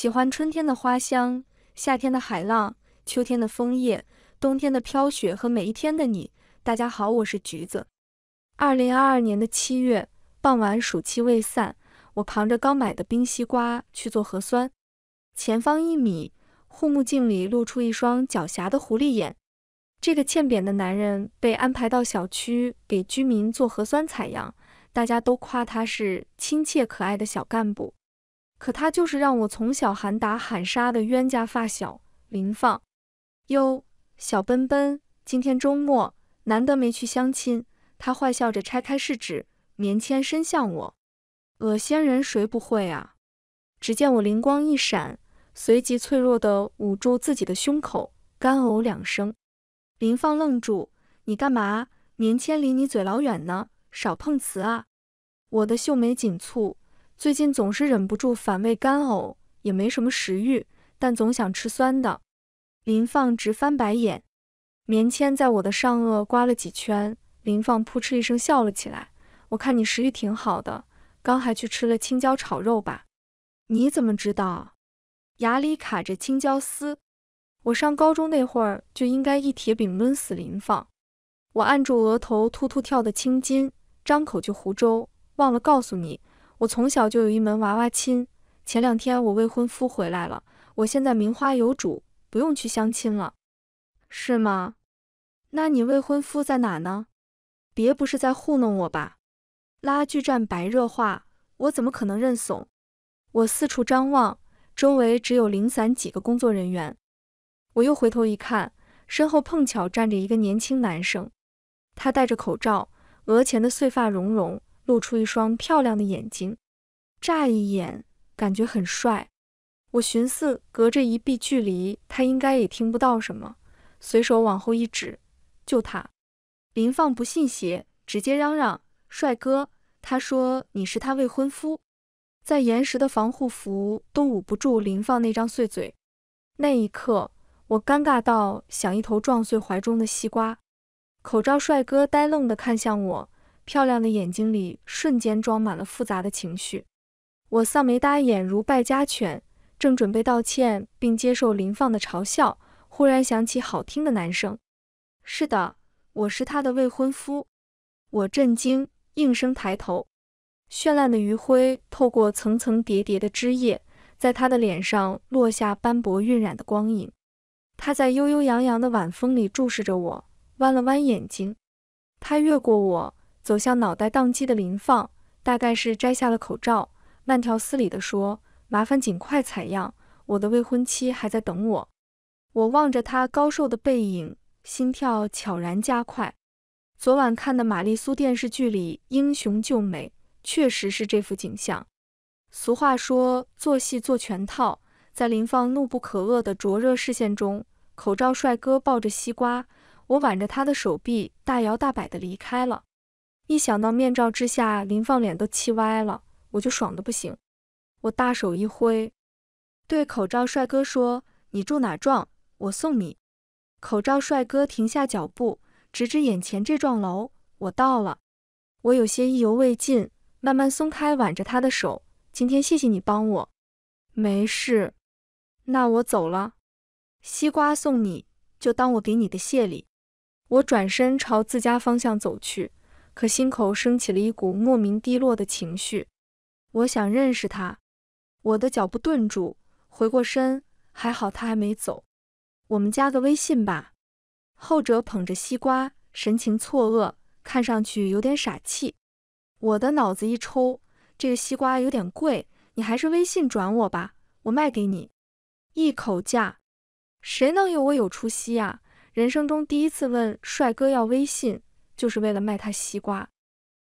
喜欢春天的花香，夏天的海浪，秋天的枫叶，冬天的飘雪和每一天的你。大家好，我是橘子。二零二二年的七月傍晚，暑气未散，我扛着刚买的冰西瓜去做核酸。前方一米，护目镜里露出一双狡黠的狐狸眼。这个欠扁的男人被安排到小区给居民做核酸采样，大家都夸他是亲切可爱的小干部。可他就是让我从小喊打喊杀的冤家发小林放哟，小奔奔，今天周末，难得没去相亲。他坏笑着拆开试纸，棉签伸向我，恶心人谁不会啊？只见我灵光一闪，随即脆弱地捂住自己的胸口，干呕两声。林放愣住：“你干嘛？棉签离你嘴老远呢，少碰瓷啊！”我的秀眉紧蹙。最近总是忍不住反胃干呕，也没什么食欲，但总想吃酸的。林放直翻白眼，棉签在我的上颚刮了几圈，林放扑哧一声笑了起来。我看你食欲挺好的，刚还去吃了青椒炒肉吧？你怎么知道？牙里卡着青椒丝。我上高中那会儿就应该一铁饼抡死林放。我按住额头突突跳的青筋，张口就胡诌，忘了告诉你。我从小就有一门娃娃亲。前两天我未婚夫回来了，我现在名花有主，不用去相亲了，是吗？那你未婚夫在哪呢？别不是在糊弄我吧？拉锯战白热化，我怎么可能认怂？我四处张望，周围只有零散几个工作人员。我又回头一看，身后碰巧站着一个年轻男生，他戴着口罩，额前的碎发绒绒。露出一双漂亮的眼睛，乍一眼感觉很帅。我寻思隔着一臂距离，他应该也听不到什么。随手往后一指，就他。林放不信邪，直接嚷嚷：“帅哥，他说你是他未婚夫。”在岩石的防护服都捂不住林放那张碎嘴。那一刻，我尴尬到想一头撞碎怀中的西瓜。口罩帅哥呆愣地看向我。漂亮的眼睛里瞬间装满了复杂的情绪，我丧眉耷眼如败家犬，正准备道歉并接受林放的嘲笑，忽然想起好听的男声。是的，我是他的未婚夫。我震惊，应声抬头，绚烂的余晖透过层层叠叠的枝叶，在他的脸上落下斑驳晕染的光影。他在悠悠扬扬的晚风里注视着我，弯了弯眼睛。他越过我。走向脑袋宕机的林放，大概是摘下了口罩，慢条斯理地说：“麻烦尽快采样，我的未婚妻还在等我。”我望着他高瘦的背影，心跳悄然加快。昨晚看的玛丽苏电视剧里，英雄救美确实是这幅景象。俗话说，做戏做全套。在林放怒不可遏的灼热视线中，口罩帅哥抱着西瓜，我挽着他的手臂，大摇大摆地离开了。一想到面罩之下林放脸都气歪了，我就爽的不行。我大手一挥，对口罩帅哥说：“你住哪幢？我送你。”口罩帅哥停下脚步，指指眼前这幢楼：“我到了。”我有些意犹未尽，慢慢松开挽着他的手：“今天谢谢你帮我，没事，那我走了。西瓜送你，就当我给你的谢礼。”我转身朝自家方向走去。可心口升起了一股莫名低落的情绪，我想认识他。我的脚步顿住，回过身，还好他还没走。我们加个微信吧。后者捧着西瓜，神情错愕，看上去有点傻气。我的脑子一抽，这个西瓜有点贵，你还是微信转我吧，我卖给你，一口价。谁能有我有出息呀？人生中第一次问帅哥要微信。就是为了卖他西瓜。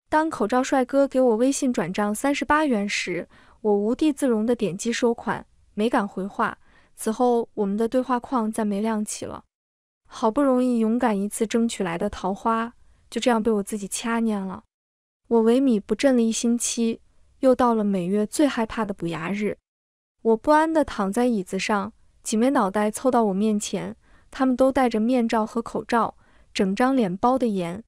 当口罩帅哥给我微信转账三十八元时，我无地自容的点击收款，没敢回话。此后，我们的对话框再没亮起了。好不容易勇敢一次争取来的桃花，就这样被我自己掐念了。我萎靡不振了一星期，又到了每月最害怕的补牙日。我不安的躺在椅子上，几枚脑袋凑到我面前，他们都戴着面罩和口罩，整张脸包的严。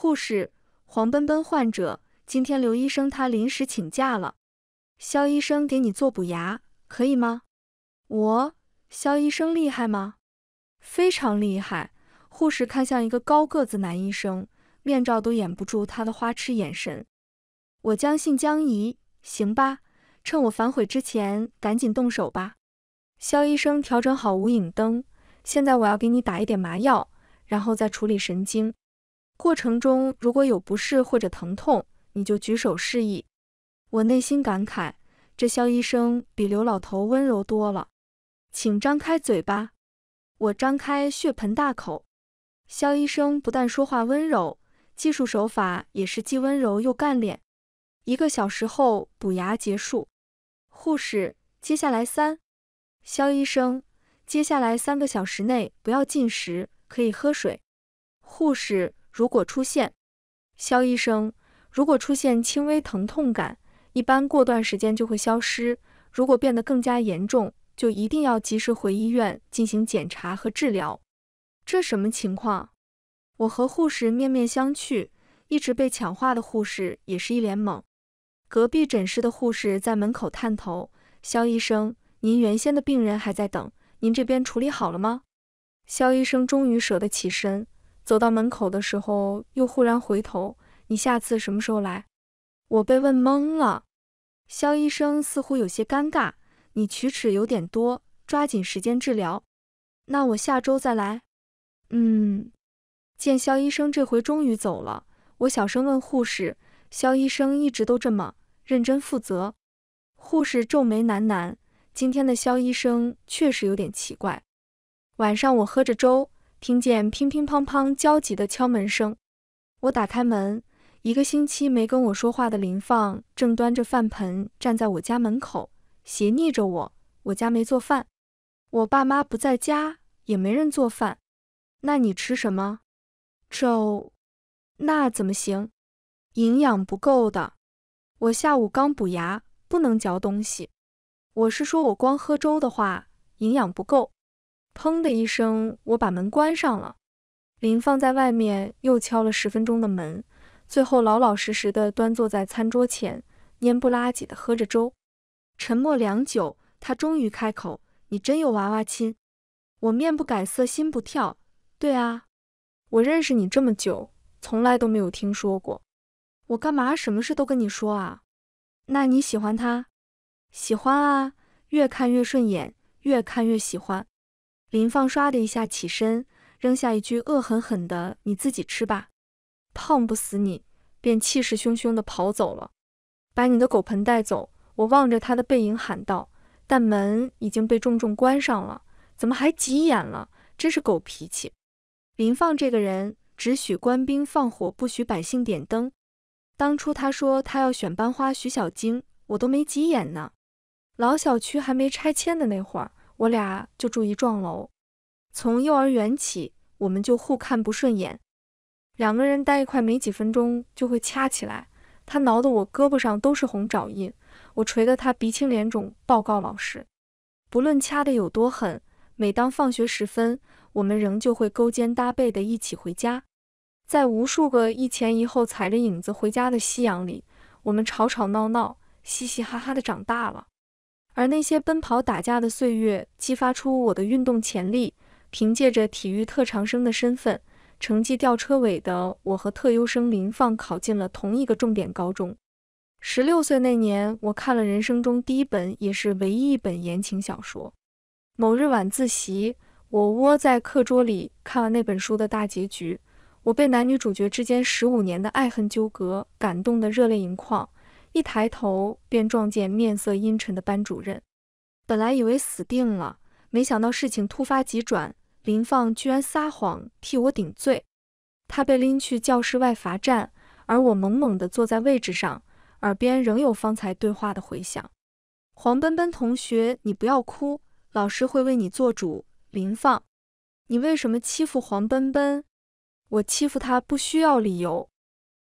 护士黄奔奔，患者今天刘医生他临时请假了，肖医生给你做补牙可以吗？我肖医生厉害吗？非常厉害。护士看向一个高个子男医生，面罩都掩不住他的花痴眼神。我将信将疑，行吧，趁我反悔之前赶紧动手吧。肖医生调整好无影灯，现在我要给你打一点麻药，然后再处理神经。过程中如果有不适或者疼痛，你就举手示意。我内心感慨，这肖医生比刘老头温柔多了。请张开嘴巴。我张开血盆大口。肖医生不但说话温柔，技术手法也是既温柔又干练。一个小时后补牙结束。护士，接下来三。肖医生，接下来三个小时内不要进食，可以喝水。护士。如果出现，肖医生，如果出现轻微疼痛感，一般过段时间就会消失。如果变得更加严重，就一定要及时回医院进行检查和治疗。这什么情况？我和护士面面相觑，一直被抢话的护士也是一脸懵。隔壁诊室的护士在门口探头：“肖医生，您原先的病人还在等，您这边处理好了吗？”肖医生终于舍得起身。走到门口的时候，又忽然回头。你下次什么时候来？我被问懵了。肖医生似乎有些尴尬。你龋齿有点多，抓紧时间治疗。那我下周再来。嗯。见肖医生这回终于走了，我小声问护士：“肖医生一直都这么认真负责。”护士皱眉喃喃：“今天的肖医生确实有点奇怪。”晚上我喝着粥。听见乒乒乓乓焦急的敲门声，我打开门，一个星期没跟我说话的林放正端着饭盆站在我家门口，斜睨着我。我家没做饭，我爸妈不在家，也没人做饭。那你吃什么粥？那怎么行？营养不够的。我下午刚补牙，不能嚼东西。我是说我光喝粥的话，营养不够。砰的一声，我把门关上了。林放在外面又敲了十分钟的门，最后老老实实的端坐在餐桌前，蔫不拉几的喝着粥。沉默良久，他终于开口：“你真有娃娃亲？”我面不改色，心不跳。“对啊，我认识你这么久，从来都没有听说过。我干嘛什么事都跟你说啊？那你喜欢他？喜欢啊，越看越顺眼，越看越喜欢。”林放唰的一下起身，扔下一句恶狠狠的：“你自己吃吧，胖不死你！”便气势汹汹地跑走了，把你的狗盆带走。我望着他的背影喊道：“但门已经被重重关上了，怎么还急眼了？真是狗脾气！”林放这个人，只许官兵放火，不许百姓点灯。当初他说他要选班花徐小晶，我都没急眼呢。老小区还没拆迁的那会儿。我俩就住一幢楼，从幼儿园起，我们就互看不顺眼，两个人待一块没几分钟就会掐起来。他挠得我胳膊上都是红爪印，我捶得他鼻青脸肿。报告老师！不论掐得有多狠，每当放学时分，我们仍旧会勾肩搭背的一起回家。在无数个一前一后踩着影子回家的夕阳里，我们吵吵闹闹、嘻嘻哈哈的长大了。而那些奔跑打架的岁月，激发出我的运动潜力。凭借着体育特长生的身份，成绩吊车尾的我，和特优生林放考进了同一个重点高中。十六岁那年，我看了人生中第一本，也是唯一一本言情小说。某日晚自习，我窝在课桌里看了那本书的大结局，我被男女主角之间十五年的爱恨纠葛感动得热泪盈眶。一抬头便撞见面色阴沉的班主任，本来以为死定了，没想到事情突发急转，林放居然撒谎替我顶罪。他被拎去教室外罚站，而我懵懵地坐在位置上，耳边仍有方才对话的回响。黄奔奔同学，你不要哭，老师会为你做主。林放，你为什么欺负黄奔奔？我欺负他不需要理由。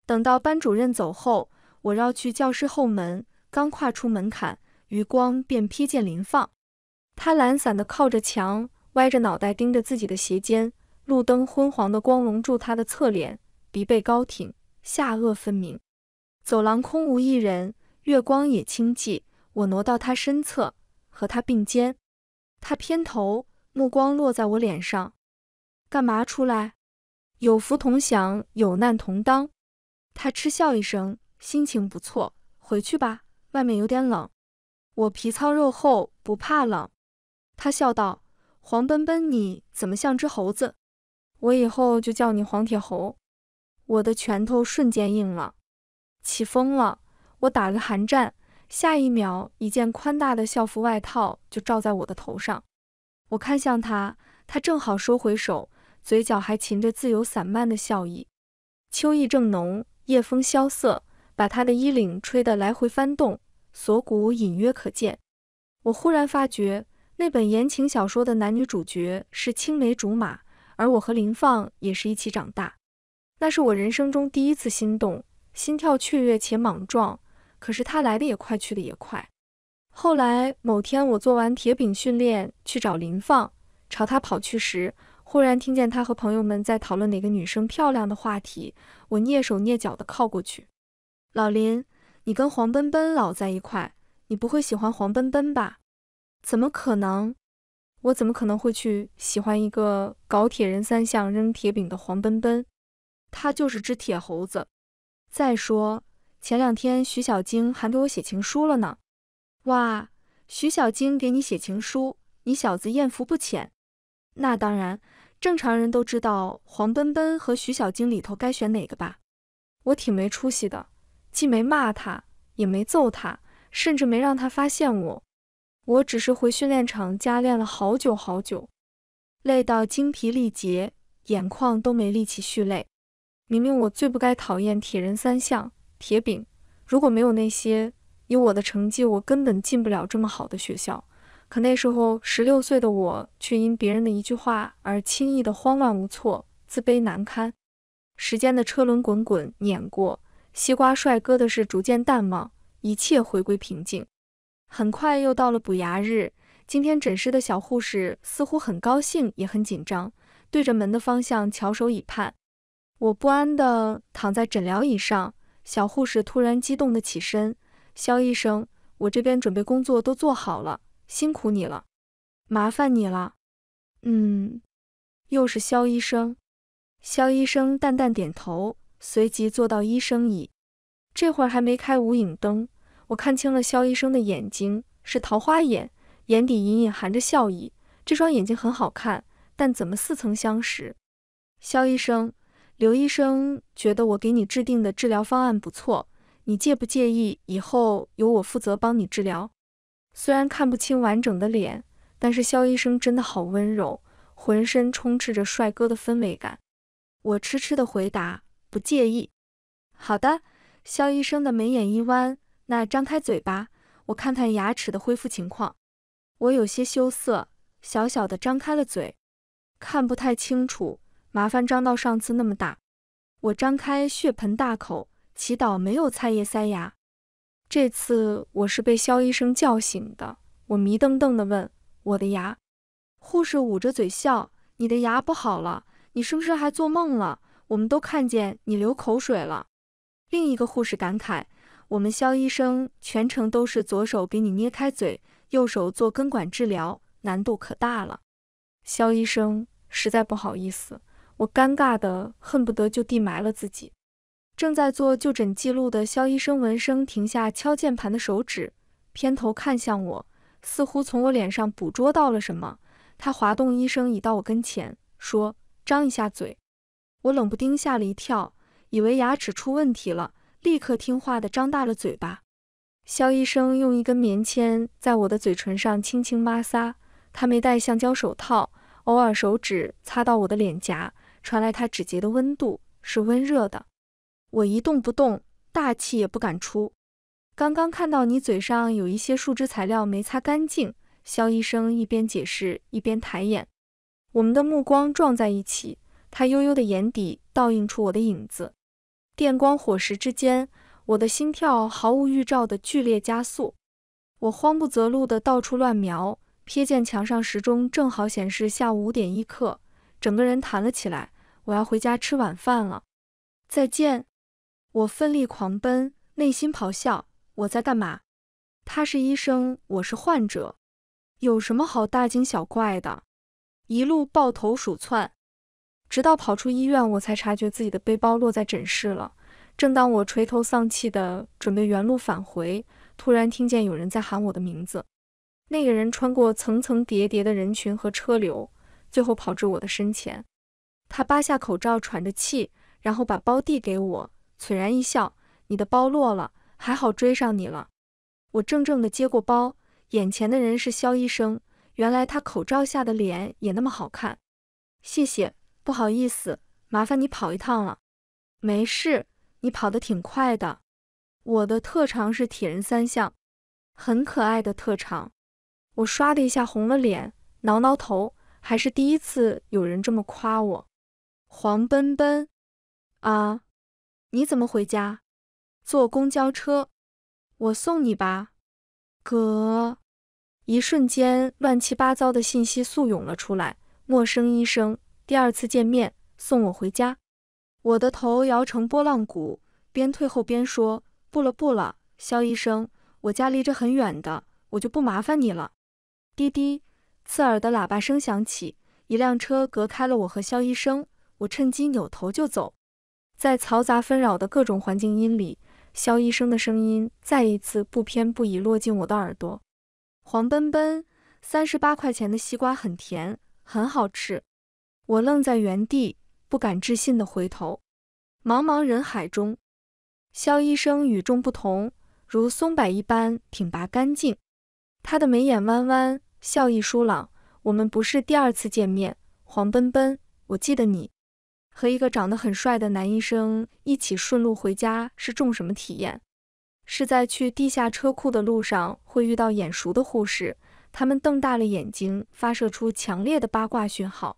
等到班主任走后。我绕去教室后门，刚跨出门槛，余光便瞥见林放。他懒散地靠着墙，歪着脑袋盯着自己的鞋尖。路灯昏黄的光笼住他的侧脸，鼻背高挺，下颚分明。走廊空无一人，月光也清寂。我挪到他身侧，和他并肩。他偏头，目光落在我脸上。干嘛出来？有福同享，有难同当。他嗤笑一声。心情不错，回去吧，外面有点冷。我皮糙肉厚，不怕冷。他笑道：“黄奔奔，你怎么像只猴子？我以后就叫你黄铁猴。”我的拳头瞬间硬了。起风了，我打了个寒战。下一秒，一件宽大的校服外套就罩在我的头上。我看向他，他正好收回手，嘴角还噙着自由散漫的笑意。秋意正浓，夜风萧瑟。把他的衣领吹得来回翻动，锁骨隐约可见。我忽然发觉那本言情小说的男女主角是青梅竹马，而我和林放也是一起长大。那是我人生中第一次心动，心跳雀跃且莽撞。可是他来的也快，去的也快。后来某天我做完铁饼训练去找林放，朝他跑去时，忽然听见他和朋友们在讨论哪个女生漂亮的话题。我蹑手蹑脚地靠过去。老林，你跟黄奔奔老在一块，你不会喜欢黄奔奔吧？怎么可能？我怎么可能会去喜欢一个搞铁人三项扔铁饼的黄奔奔？他就是只铁猴子。再说，前两天徐小晶还给我写情书了呢。哇，徐小晶给你写情书，你小子艳福不浅。那当然，正常人都知道黄奔奔和徐小晶里头该选哪个吧？我挺没出息的。既没骂他，也没揍他，甚至没让他发现我。我只是回训练场加练了好久好久，累到精疲力竭，眼眶都没力气蓄泪。明明我最不该讨厌铁人三项、铁饼。如果没有那些，以我的成绩，我根本进不了这么好的学校。可那时候，十六岁的我却因别人的一句话而轻易的慌乱无措、自卑难堪。时间的车轮滚滚碾过。西瓜帅哥的事逐渐淡忘，一切回归平静。很快又到了补牙日，今天诊室的小护士似乎很高兴，也很紧张，对着门的方向翘首以盼。我不安地躺在诊疗椅上，小护士突然激动地起身：“肖医生，我这边准备工作都做好了，辛苦你了，麻烦你了。”“嗯，又是肖医生。”肖医生淡淡点头。随即坐到医生椅，这会儿还没开无影灯，我看清了肖医生的眼睛是桃花眼，眼底隐隐含着笑意。这双眼睛很好看，但怎么似曾相识？肖医生，刘医生觉得我给你制定的治疗方案不错，你介不介意以后由我负责帮你治疗？虽然看不清完整的脸，但是肖医生真的好温柔，浑身充斥着帅哥的氛围感。我痴痴的回答。不介意。好的，肖医生的眉眼一弯，那张开嘴巴，我看看牙齿的恢复情况。我有些羞涩，小小的张开了嘴，看不太清楚，麻烦张到上次那么大。我张开血盆大口，祈祷没有菜叶塞牙。这次我是被肖医生叫醒的，我迷瞪瞪的问我的牙。护士捂着嘴笑，你的牙不好了，你是不是还做梦了？我们都看见你流口水了。另一个护士感慨：“我们肖医生全程都是左手给你捏开嘴，右手做根管治疗，难度可大了。”肖医生实在不好意思，我尴尬的恨不得就地埋了自己。正在做就诊记录的肖医生闻声停下敲键盘的手指，偏头看向我，似乎从我脸上捕捉到了什么。他滑动医生椅到我跟前，说：“张一下嘴。”我冷不丁吓了一跳，以为牙齿出问题了，立刻听话地张大了嘴巴。肖医生用一根棉签在我的嘴唇上轻轻摩挲，他没戴橡胶手套，偶尔手指擦到我的脸颊，传来他指节的温度是温热的。我一动不动，大气也不敢出。刚刚看到你嘴上有一些树脂材料没擦干净，肖医生一边解释一边抬眼，我们的目光撞在一起。他幽幽的眼底倒映出我的影子，电光火石之间，我的心跳毫无预兆的剧烈加速。我慌不择路的到处乱瞄，瞥见墙上时钟正好显示下午五点一刻，整个人弹了起来。我要回家吃晚饭了，再见！我奋力狂奔，内心咆哮：我在干嘛？他是医生，我是患者，有什么好大惊小怪的？一路抱头鼠窜。直到跑出医院，我才察觉自己的背包落在诊室了。正当我垂头丧气地准备原路返回，突然听见有人在喊我的名字。那个人穿过层层叠叠的人群和车流，最后跑至我的身前。他扒下口罩，喘着气，然后把包递给我，璀然一笑：“你的包落了，还好追上你了。”我怔怔地接过包，眼前的人是肖医生。原来他口罩下的脸也那么好看。谢谢。不好意思，麻烦你跑一趟了。没事，你跑得挺快的。我的特长是铁人三项，很可爱的特长。我唰的一下红了脸，挠挠头，还是第一次有人这么夸我。黄奔奔，啊，你怎么回家？坐公交车。我送你吧，哥。一瞬间，乱七八糟的信息速涌了出来。陌生医生。第二次见面，送我回家。我的头摇成波浪鼓，边退后边说：“不了不了，肖医生，我家离这很远的，我就不麻烦你了。”滴滴，刺耳的喇叭声响起，一辆车隔开了我和肖医生，我趁机扭头就走。在嘈杂纷扰的各种环境音里，肖医生的声音再一次不偏不倚落进我的耳朵。黄奔奔，三十八块钱的西瓜很甜，很好吃。我愣在原地，不敢置信地回头，茫茫人海中，肖医生与众不同，如松柏一般挺拔干净。他的眉眼弯弯，笑意疏朗。我们不是第二次见面，黄奔奔，我记得你和一个长得很帅的男医生一起顺路回家是种什么体验？是在去地下车库的路上会遇到眼熟的护士，他们瞪大了眼睛，发射出强烈的八卦讯号。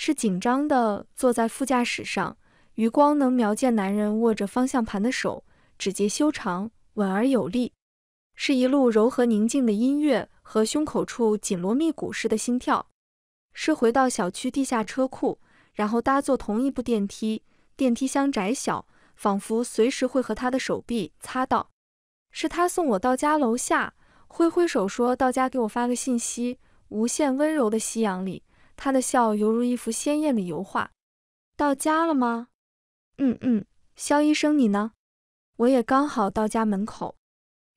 是紧张的坐在副驾驶上，余光能瞄见男人握着方向盘的手，指节修长、稳而有力。是一路柔和宁静的音乐和胸口处紧锣密鼓似的心跳。是回到小区地下车库，然后搭坐同一部电梯，电梯箱窄小，仿佛随时会和他的手臂擦到。是他送我到家楼下，挥挥手说：“到家给我发个信息。”无限温柔的夕阳里。他的笑犹如一幅鲜艳的油画。到家了吗？嗯嗯，肖医生，你呢？我也刚好到家门口。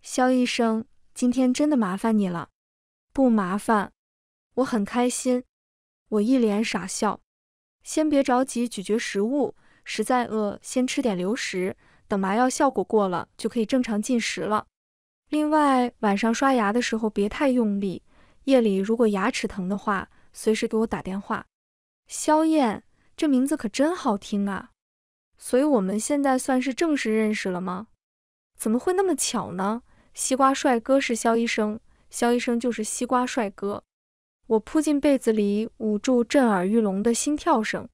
肖医生，今天真的麻烦你了。不麻烦，我很开心。我一脸傻笑。先别着急咀嚼食物，实在饿，先吃点流食。等麻药效果过了，就可以正常进食了。另外，晚上刷牙的时候别太用力。夜里如果牙齿疼的话。随时给我打电话，肖燕，这名字可真好听啊！所以我们现在算是正式认识了吗？怎么会那么巧呢？西瓜帅哥是肖医生，肖医生就是西瓜帅哥。我扑进被子里，捂住震耳欲聋的心跳声。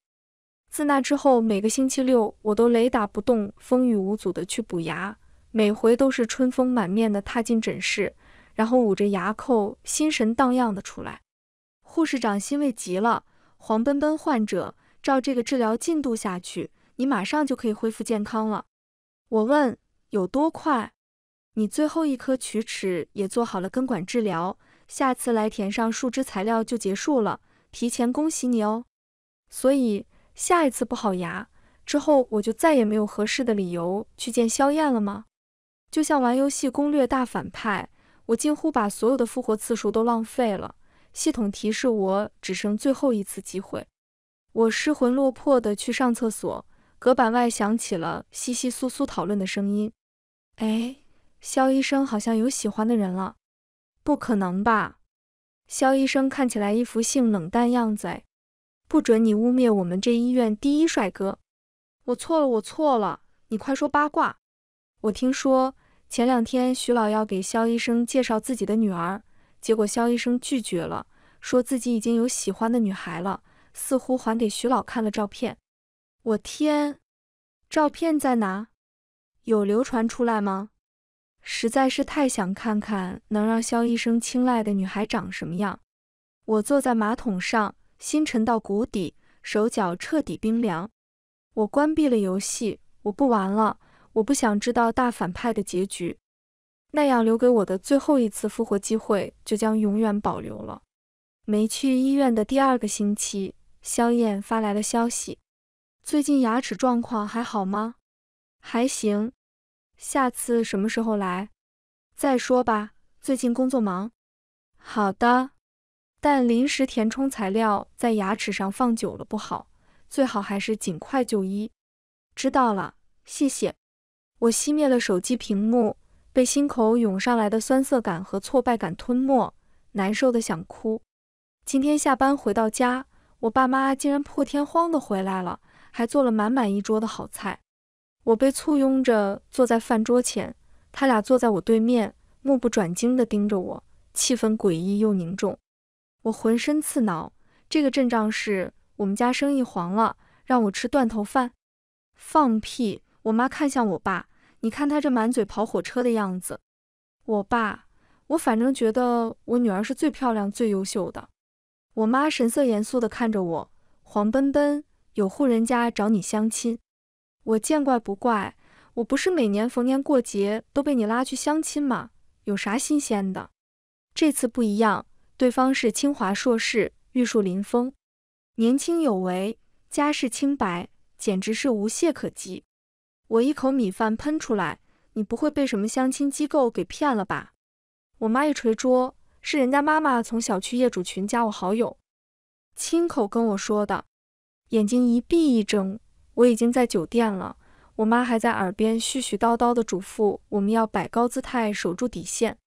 自那之后，每个星期六，我都雷打不动、风雨无阻地去补牙，每回都是春风满面地踏进诊室，然后捂着牙扣，心神荡漾地出来。护士长欣慰极了，黄奔奔患者，照这个治疗进度下去，你马上就可以恢复健康了。我问，有多快？你最后一颗龋齿也做好了根管治疗，下次来填上树脂材料就结束了。提前恭喜你哦。所以下一次不好牙之后，我就再也没有合适的理由去见肖燕了吗？就像玩游戏攻略大反派，我几乎把所有的复活次数都浪费了。系统提示我只剩最后一次机会。我失魂落魄地去上厕所，隔板外响起了窸窸窣窣讨论的声音。哎，肖医生好像有喜欢的人了？不可能吧？肖医生看起来一副性冷淡样子。哎，不准你污蔑我们这医院第一帅哥！我错了，我错了，你快说八卦。我听说前两天徐老要给肖医生介绍自己的女儿。结果肖医生拒绝了，说自己已经有喜欢的女孩了，似乎还给徐老看了照片。我天，照片在哪？有流传出来吗？实在是太想看看能让肖医生青睐的女孩长什么样。我坐在马桶上，心沉到谷底，手脚彻底冰凉。我关闭了游戏，我不玩了，我不想知道大反派的结局。那阳留给我的最后一次复活机会，就将永远保留了。没去医院的第二个星期，肖燕发来了消息：“最近牙齿状况还好吗？还行。下次什么时候来？再说吧，最近工作忙。”“好的。”“但临时填充材料在牙齿上放久了不好，最好还是尽快就医。”“知道了，谢谢。”我熄灭了手机屏幕。被心口涌上来的酸涩感和挫败感吞没，难受的想哭。今天下班回到家，我爸妈竟然破天荒的回来了，还做了满满一桌的好菜。我被簇拥着坐在饭桌前，他俩坐在我对面，目不转睛的盯着我，气氛诡异又凝重。我浑身刺挠，这个阵仗是我们家生意黄了，让我吃断头饭？放屁！我妈看向我爸。你看他这满嘴跑火车的样子，我爸，我反正觉得我女儿是最漂亮、最优秀的。我妈神色严肃地看着我，黄奔奔，有户人家找你相亲。我见怪不怪，我不是每年逢年过节都被你拉去相亲吗？有啥新鲜的？这次不一样，对方是清华硕士，玉树临风，年轻有为，家世清白，简直是无懈可击。我一口米饭喷出来，你不会被什么相亲机构给骗了吧？我妈一捶桌，是人家妈妈从小区业主群加我好友，亲口跟我说的。眼睛一闭一睁，我已经在酒店了。我妈还在耳边絮絮叨叨的嘱咐，我们要摆高姿态，守住底线。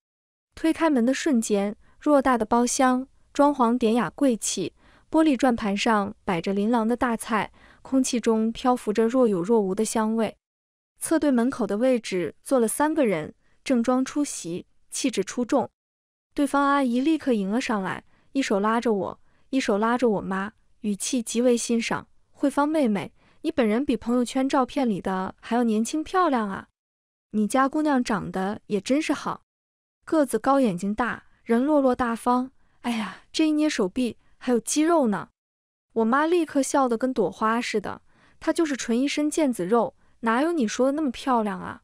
推开门的瞬间，偌大的包厢，装潢典雅贵气，玻璃转盘上摆着琳琅的大菜，空气中漂浮着若有若无的香味。侧对门口的位置坐了三个人，正装出席，气质出众。对方阿姨立刻迎了上来，一手拉着我，一手拉着我妈，语气极为欣赏：“慧芳妹妹，你本人比朋友圈照片里的还要年轻漂亮啊！你家姑娘长得也真是好，个子高，眼睛大，人落落大方。哎呀，这一捏手臂，还有肌肉呢！”我妈立刻笑得跟朵花似的，她就是纯一身腱子肉。哪有你说的那么漂亮啊，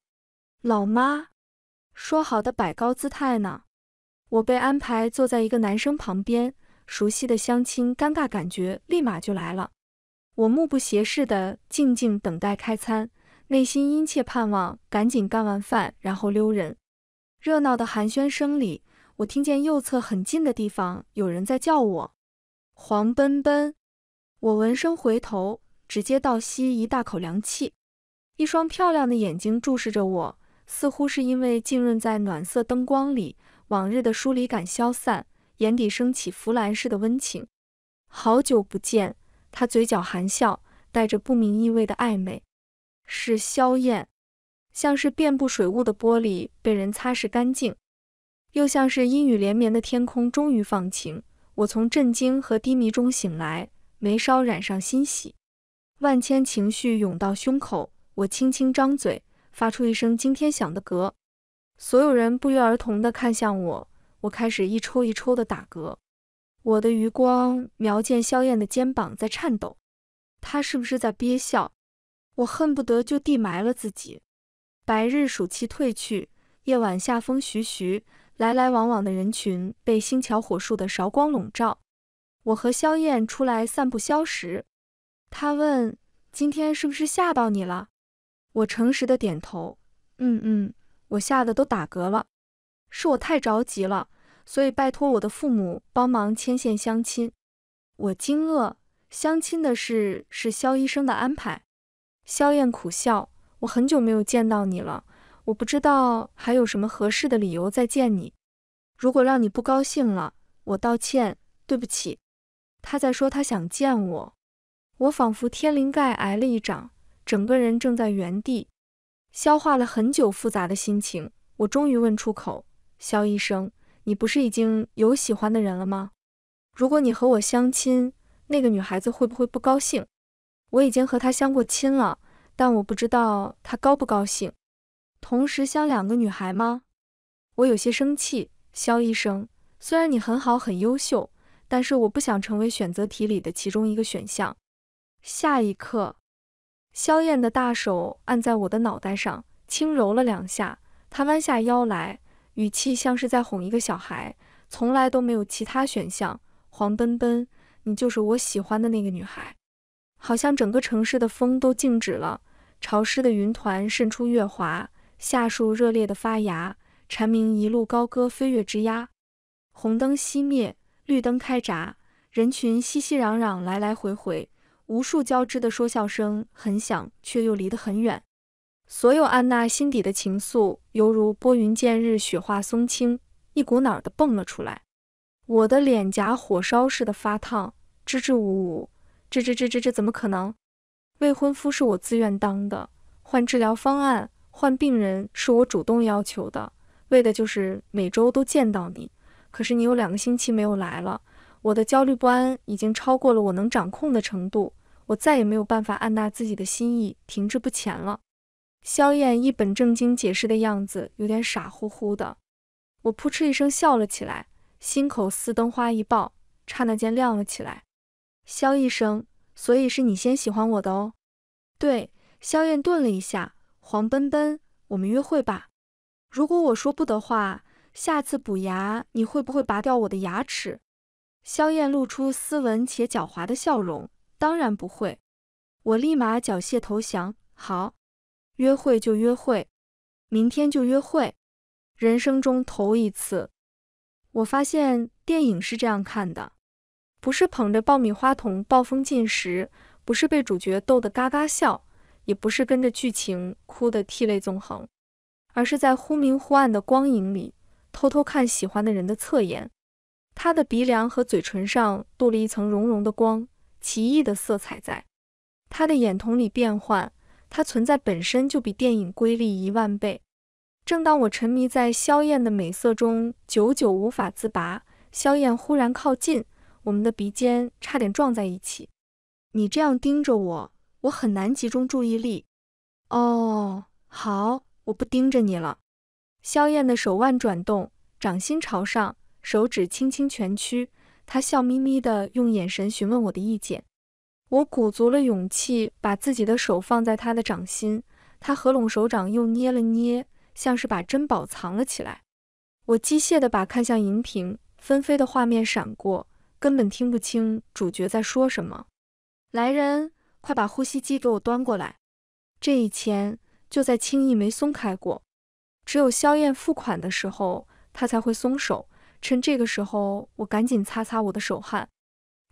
老妈！说好的摆高姿态呢？我被安排坐在一个男生旁边，熟悉的相亲尴尬感觉立马就来了。我目不斜视的静静等待开餐，内心殷切盼望赶紧干完饭，然后溜人。热闹的寒暄声里，我听见右侧很近的地方有人在叫我，黄奔奔。我闻声回头，直接倒吸一大口凉气。一双漂亮的眼睛注视着我，似乎是因为浸润在暖色灯光里，往日的疏离感消散，眼底升起弗兰式的温情。好久不见，他嘴角含笑，带着不明意味的暧昧。是萧燕，像是遍布水雾的玻璃被人擦拭干净，又像是阴雨连绵的天空终于放晴。我从震惊和低迷中醒来，眉梢染上欣喜，万千情绪涌到胸口。我轻轻张嘴，发出一声惊天响的嗝，所有人不约而同的看向我。我开始一抽一抽的打嗝，我的余光瞄见萧燕的肩膀在颤抖，她是不是在憋笑？我恨不得就地埋了自己。白日暑气退去，夜晚夏风徐徐，来来往往的人群被星桥火树的韶光笼罩。我和萧燕出来散步消食，她问：“今天是不是吓到你了？”我诚实的点头，嗯嗯，我吓得都打嗝了，是我太着急了，所以拜托我的父母帮忙牵线相亲。我惊愕，相亲的事是肖医生的安排。肖燕苦笑，我很久没有见到你了，我不知道还有什么合适的理由再见你。如果让你不高兴了，我道歉，对不起。他在说他想见我，我仿佛天灵盖挨了一掌。整个人正在原地消化了很久复杂的心情，我终于问出口：“肖医生，你不是已经有喜欢的人了吗？如果你和我相亲，那个女孩子会不会不高兴？”“我已经和她相过亲了，但我不知道她高不高兴。”“同时相两个女孩吗？”我有些生气：“肖医生，虽然你很好很优秀，但是我不想成为选择题里的其中一个选项。”下一刻。萧燕的大手按在我的脑袋上，轻揉了两下。她弯下腰来，语气像是在哄一个小孩，从来都没有其他选项。黄奔奔，你就是我喜欢的那个女孩。好像整个城市的风都静止了，潮湿的云团渗出月华，夏树热烈的发芽，蝉鸣一路高歌，飞越枝桠。红灯熄灭，绿灯开闸，人群熙熙攘攘，来来回回。无数交织的说笑声很响，却又离得很远。所有安娜心底的情愫，犹如拨云见日、雪化松青，一股脑儿的蹦了出来。我的脸颊火烧似的发烫，支支吾吾，这这这这这怎么可能？未婚夫是我自愿当的，换治疗方案、换病人是我主动要求的，为的就是每周都见到你。可是你有两个星期没有来了。我的焦虑不安已经超过了我能掌控的程度，我再也没有办法按捺自己的心意停滞不前了。萧燕一本正经解释的样子有点傻乎乎的，我扑哧一声笑了起来，心口似灯花一爆，刹那间亮了起来。萧医生，所以是你先喜欢我的哦？对，萧燕顿了一下，黄奔奔，我们约会吧。如果我说不的话，下次补牙你会不会拔掉我的牙齿？肖燕露出斯文且狡猾的笑容。当然不会，我立马缴械投降。好，约会就约会，明天就约会。人生中头一次，我发现电影是这样看的：不是捧着爆米花桶暴风进食，不是被主角逗得嘎嘎笑，也不是跟着剧情哭得涕泪纵横，而是在忽明忽暗的光影里，偷偷看喜欢的人的侧颜。他的鼻梁和嘴唇上镀了一层融融的光，奇异的色彩在他的眼瞳里变幻。他存在本身就比电影瑰丽一万倍。正当我沉迷在萧燕的美色中，久久无法自拔，萧燕忽然靠近，我们的鼻尖差点撞在一起。你这样盯着我，我很难集中注意力。哦，好，我不盯着你了。萧燕的手腕转动，掌心朝上。手指轻轻蜷曲，他笑眯眯的用眼神询问我的意见。我鼓足了勇气，把自己的手放在他的掌心。他合拢手掌，又捏了捏，像是把珍宝藏了起来。我机械的把看向银屏，纷飞的画面闪过，根本听不清主角在说什么。来人，快把呼吸机给我端过来。这一天，就在轻易没松开过，只有萧燕付款的时候，他才会松手。趁这个时候，我赶紧擦擦我的手汗。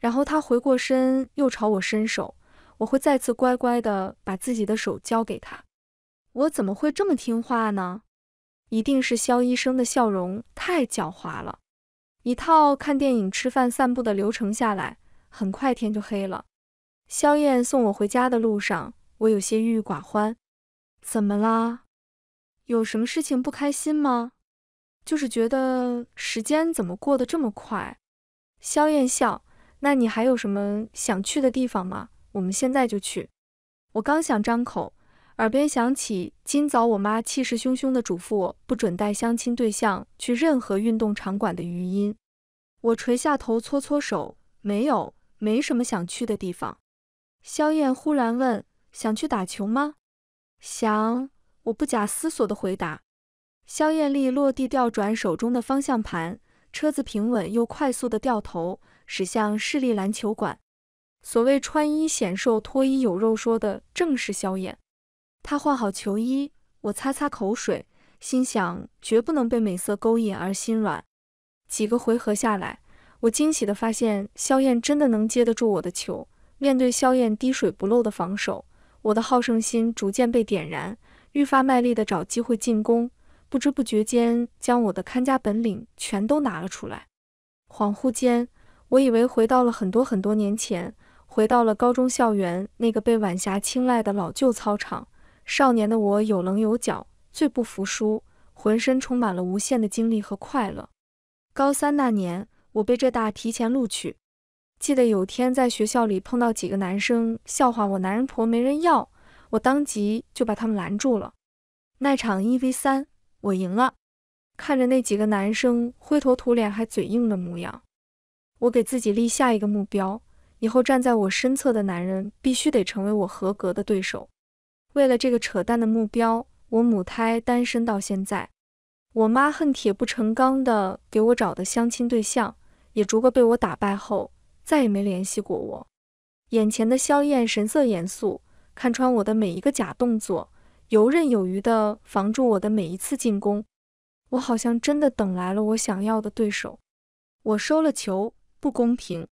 然后他回过身，又朝我伸手。我会再次乖乖的把自己的手交给他。我怎么会这么听话呢？一定是肖医生的笑容太狡猾了。一套看电影、吃饭、散步的流程下来，很快天就黑了。肖燕送我回家的路上，我有些郁郁寡欢。怎么啦？有什么事情不开心吗？就是觉得时间怎么过得这么快？萧燕笑，那你还有什么想去的地方吗？我们现在就去。我刚想张口，耳边响起今早我妈气势汹汹地嘱咐我不准带相亲对象去任何运动场馆的余音。我垂下头，搓搓手，没有，没什么想去的地方。萧燕忽然问：“想去打球吗？”“想。”我不假思索地回答。肖艳丽落地，调转手中的方向盘，车子平稳又快速的掉头，驶向市立篮球馆。所谓穿衣显瘦，脱衣有肉，说的正是肖艳。她换好球衣，我擦擦口水，心想绝不能被美色勾引而心软。几个回合下来，我惊喜地发现肖艳真的能接得住我的球。面对肖艳滴水不漏的防守，我的好胜心逐渐被点燃，愈发卖力地找机会进攻。不知不觉间，将我的看家本领全都拿了出来。恍惚间，我以为回到了很多很多年前，回到了高中校园那个被晚霞青睐的老旧操场。少年的我有棱有角，最不服输，浑身充满了无限的精力和快乐。高三那年，我被浙大提前录取。记得有天在学校里碰到几个男生笑话我男人婆没人要，我当即就把他们拦住了。那场一 v 三。我赢了，看着那几个男生灰头土脸还嘴硬的模样，我给自己立下一个目标：以后站在我身侧的男人必须得成为我合格的对手。为了这个扯淡的目标，我母胎单身到现在，我妈恨铁不成钢的给我找的相亲对象也逐个被我打败后，再也没联系过我。眼前的萧燕神色严肃，看穿我的每一个假动作。游刃有余的防住我的每一次进攻，我好像真的等来了我想要的对手。我收了球，不公平！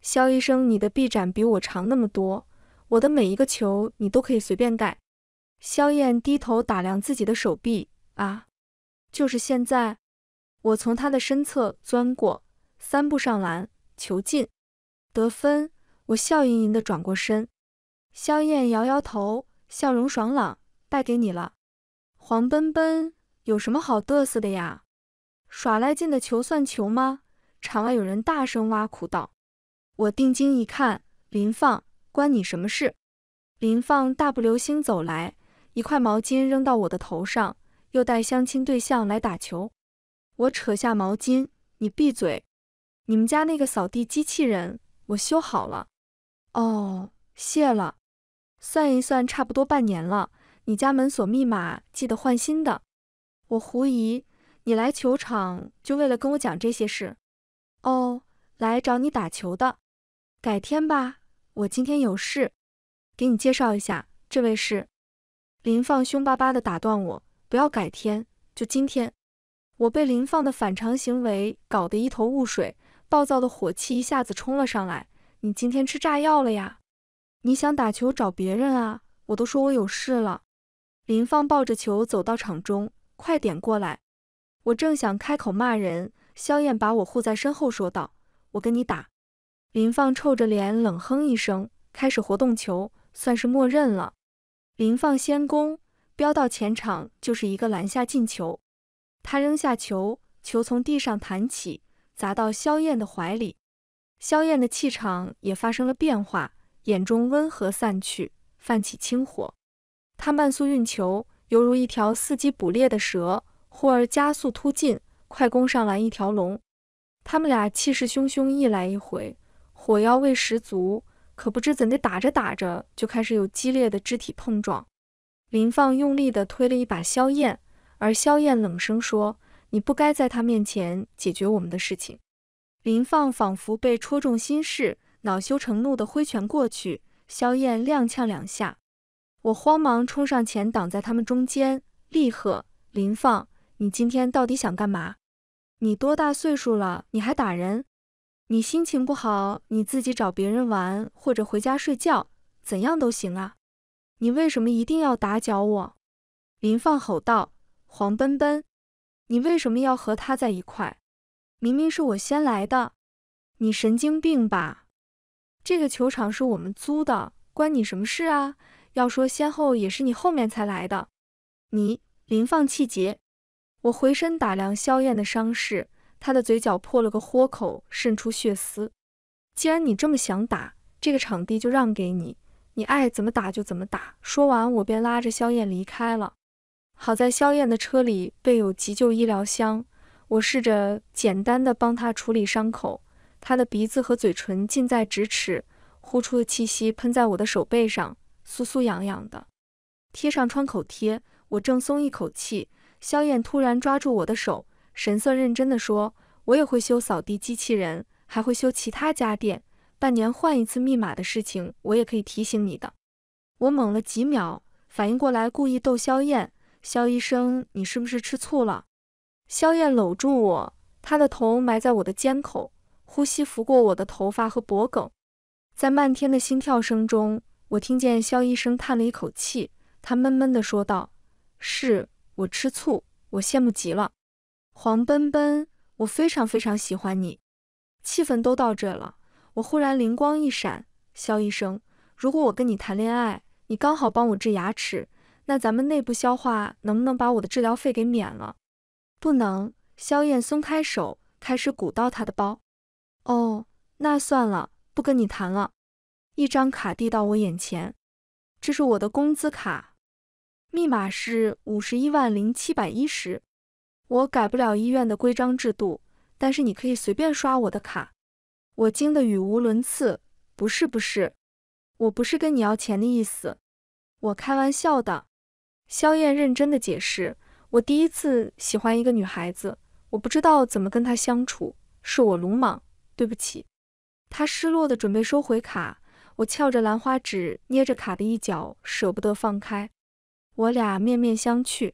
肖医生，你的臂展比我长那么多，我的每一个球你都可以随便带。肖燕低头打量自己的手臂，啊，就是现在！我从他的身侧钻过，三步上篮，球进，得分。我笑盈盈的转过身，肖燕摇摇头，笑容爽朗。败给你了，黄奔奔有什么好嘚瑟的呀？耍赖进的球算球吗？场外有人大声挖苦道。我定睛一看，林放，关你什么事？林放大步流星走来，一块毛巾扔到我的头上，又带相亲对象来打球。我扯下毛巾，你闭嘴！你们家那个扫地机器人我修好了。哦，谢了。算一算，差不多半年了。你家门锁密码记得换新的。我狐疑，你来球场就为了跟我讲这些事？哦，来找你打球的。改天吧，我今天有事。给你介绍一下，这位是林放。凶巴巴的打断我，不要改天，就今天。我被林放的反常行为搞得一头雾水，暴躁的火气一下子冲了上来。你今天吃炸药了呀？你想打球找别人啊？我都说我有事了。林放抱着球走到场中，快点过来！我正想开口骂人，萧燕把我护在身后，说道：“我跟你打。”林放臭着脸冷哼一声，开始活动球，算是默认了。林放先攻，飙到前场就是一个篮下进球。他扔下球，球从地上弹起，砸到萧燕的怀里。萧燕的气场也发生了变化，眼中温和散去，泛起青火。他慢速运球，犹如一条伺机捕猎的蛇，忽而加速突进，快攻上来一条龙。他们俩气势汹汹，一来一回，火药味十足。可不知怎的，打着打着就开始有激烈的肢体碰撞。林放用力地推了一把萧燕，而萧燕冷声说：“你不该在他面前解决我们的事情。”林放仿佛被戳中心事，恼羞成怒地挥拳过去，萧燕踉跄两下。我慌忙冲上前，挡在他们中间，厉喝：“林放，你今天到底想干嘛？你多大岁数了？你还打人？你心情不好，你自己找别人玩，或者回家睡觉，怎样都行啊！你为什么一定要打搅我？”林放吼道：“黄奔奔，你为什么要和他在一块？明明是我先来的，你神经病吧？这个球场是我们租的，关你什么事啊？”要说先后，也是你后面才来的。你林放气结，我回身打量萧燕的伤势，她的嘴角破了个豁口，渗出血丝。既然你这么想打，这个场地就让给你，你爱怎么打就怎么打。说完，我便拉着萧燕离开了。好在萧燕的车里备有急救医疗箱，我试着简单的帮她处理伤口。她的鼻子和嘴唇近在咫尺，呼出的气息喷在我的手背上。酥酥痒痒的，贴上创口贴，我正松一口气，肖燕突然抓住我的手，神色认真地说：“我也会修扫地机器人，还会修其他家电。半年换一次密码的事情，我也可以提醒你的。”我懵了几秒，反应过来，故意逗肖燕：“肖医生，你是不是吃醋了？”肖燕搂住我，她的头埋在我的肩口，呼吸拂过我的头发和脖颈，在漫天的心跳声中。我听见肖医生叹了一口气，他闷闷地说道：“是我吃醋，我羡慕极了，黄奔奔，我非常非常喜欢你。”气氛都到这了，我忽然灵光一闪，肖医生，如果我跟你谈恋爱，你刚好帮我治牙齿，那咱们内部消化能不能把我的治疗费给免了？不能。肖燕松开手，开始鼓捣她的包。哦，那算了，不跟你谈了。一张卡递到我眼前，这是我的工资卡，密码是五十一万零七百一十。我改不了医院的规章制度，但是你可以随便刷我的卡。我惊得语无伦次，不是不是，我不是跟你要钱的意思，我开玩笑的。肖燕认真的解释，我第一次喜欢一个女孩子，我不知道怎么跟她相处，是我鲁莽，对不起。她失落的准备收回卡。我翘着兰花指，捏着卡的一角，舍不得放开。我俩面面相觑。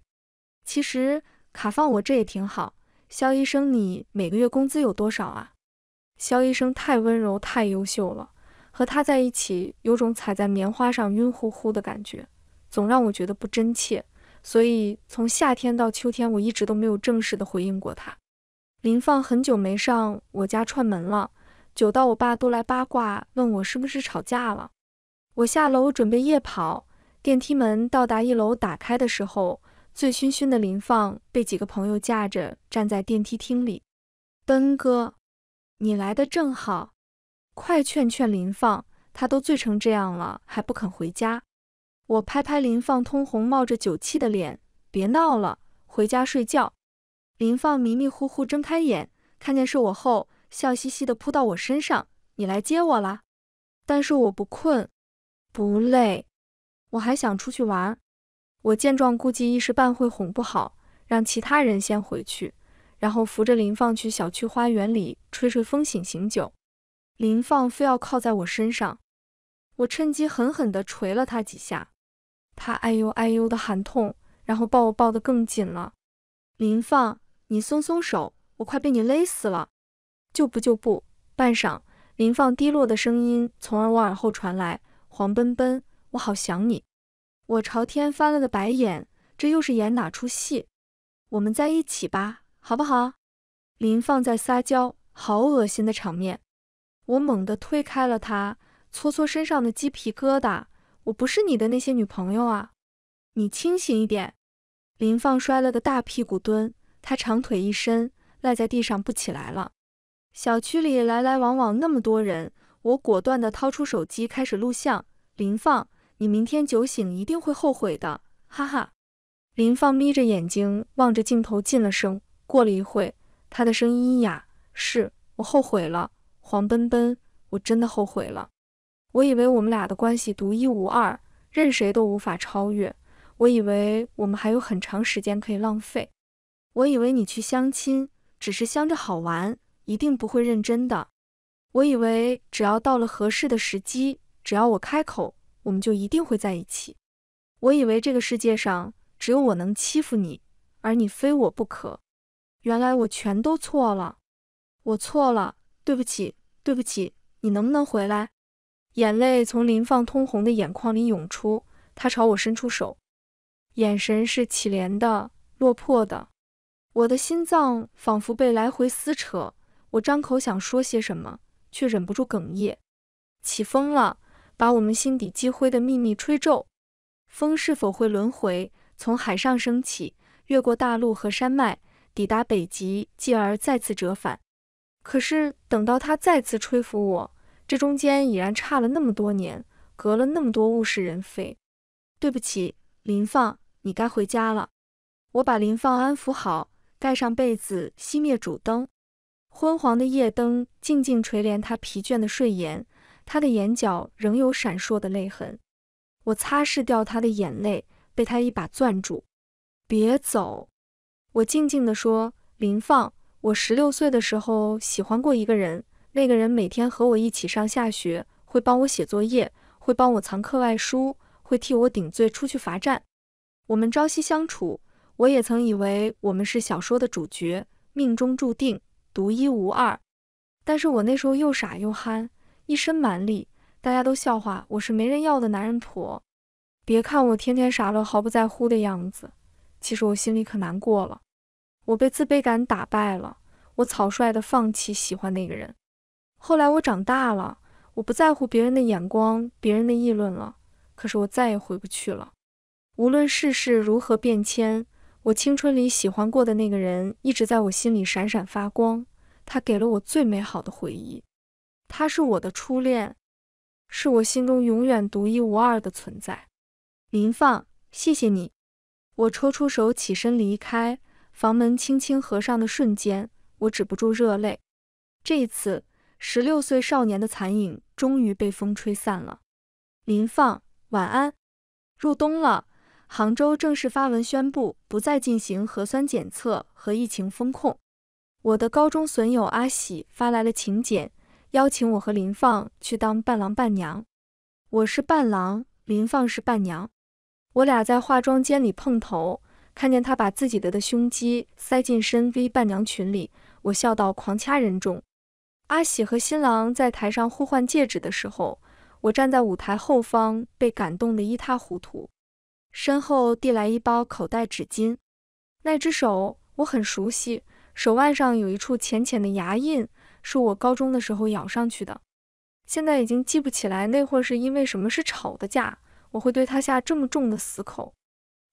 其实卡放我这也挺好。肖医生，你每个月工资有多少啊？肖医生太温柔，太优秀了，和他在一起有种踩在棉花上晕乎乎的感觉，总让我觉得不真切。所以从夏天到秋天，我一直都没有正式的回应过他。林放很久没上我家串门了。久到我爸都来八卦，问我是不是吵架了。我下楼准备夜跑，电梯门到达一楼打开的时候，醉醺醺的林放被几个朋友架着站在电梯厅里。奔哥，你来的正好，快劝劝林放，他都醉成这样了还不肯回家。我拍拍林放通红冒着酒气的脸，别闹了，回家睡觉。林放迷迷糊糊睁开眼，看见是我后。笑嘻嘻地扑到我身上，你来接我啦！但是我不困，不累，我还想出去玩。我见状，估计一时半会哄不好，让其他人先回去，然后扶着林放去小区花园里吹吹风醒醒酒。林放非要靠在我身上，我趁机狠狠地捶了他几下，他哎呦哎呦的喊痛，然后抱我抱得更紧了。林放，你松松手，我快被你勒死了！就不就不半晌，林放低落的声音从我耳后传来：“黄奔奔，我好想你。”我朝天翻了个白眼，这又是演哪出戏？我们在一起吧，好不好？林放在撒娇，好恶心的场面！我猛地推开了他，搓搓身上的鸡皮疙瘩：“我不是你的那些女朋友啊，你清醒一点。”林放摔了个大屁股蹲，他长腿一伸，赖在地上不起来了。小区里来来往往那么多人，我果断地掏出手机开始录像。林放，你明天酒醒一定会后悔的，哈哈。林放眯着眼睛望着镜头，进了声。过了一会，他的声音哑：“是我后悔了，黄奔奔，我真的后悔了。我以为我们俩的关系独一无二，任谁都无法超越。我以为我们还有很长时间可以浪费。我以为你去相亲只是相着好玩。”一定不会认真的。我以为只要到了合适的时机，只要我开口，我们就一定会在一起。我以为这个世界上只有我能欺负你，而你非我不可。原来我全都错了，我错了，对不起，对不起。你能不能回来？眼泪从林放通红的眼眶里涌出，他朝我伸出手，眼神是乞怜的、落魄的。我的心脏仿佛被来回撕扯。我张口想说些什么，却忍不住哽咽。起风了，把我们心底积灰的秘密吹皱。风是否会轮回，从海上升起，越过大陆和山脉，抵达北极，继而再次折返？可是等到它再次吹拂我，这中间已然差了那么多年，隔了那么多物是人非。对不起，林放，你该回家了。我把林放安抚好，盖上被子，熄灭主灯。昏黄的夜灯静静垂帘他疲倦的睡颜，他的眼角仍有闪烁的泪痕。我擦拭掉他的眼泪，被他一把攥住：“别走。”我静静地说：“林放，我十六岁的时候喜欢过一个人，那个人每天和我一起上下学，会帮我写作业，会帮我藏课外书，会替我顶罪出去罚站。我们朝夕相处，我也曾以为我们是小说的主角，命中注定。”独一无二，但是我那时候又傻又憨，一身蛮力，大家都笑话我是没人要的男人婆。别看我天天傻乐毫不在乎的样子，其实我心里可难过了。我被自卑感打败了，我草率的放弃喜欢那个人。后来我长大了，我不在乎别人的眼光，别人的议论了，可是我再也回不去了。无论世事如何变迁。我青春里喜欢过的那个人，一直在我心里闪闪发光。他给了我最美好的回忆，他是我的初恋，是我心中永远独一无二的存在。林放，谢谢你。我抽出手，起身离开，房门轻轻合上的瞬间，我止不住热泪。这一次，十六岁少年的残影终于被风吹散了。林放，晚安。入冬了。杭州正式发文宣布不再进行核酸检测和疫情封控。我的高中损友阿喜发来了请柬，邀请我和林放去当伴郎伴娘。我是伴郎，林放是伴娘。我俩在化妆间里碰头，看见他把自己得的胸肌塞进深 V 伴娘群里，我笑到狂掐人中。阿喜和新郎在台上互换戒指的时候，我站在舞台后方，被感动得一塌糊涂。身后递来一包口袋纸巾，那只手我很熟悉，手腕上有一处浅浅的牙印，是我高中的时候咬上去的。现在已经记不起来那会儿是因为什么事吵的架，我会对他下这么重的死口。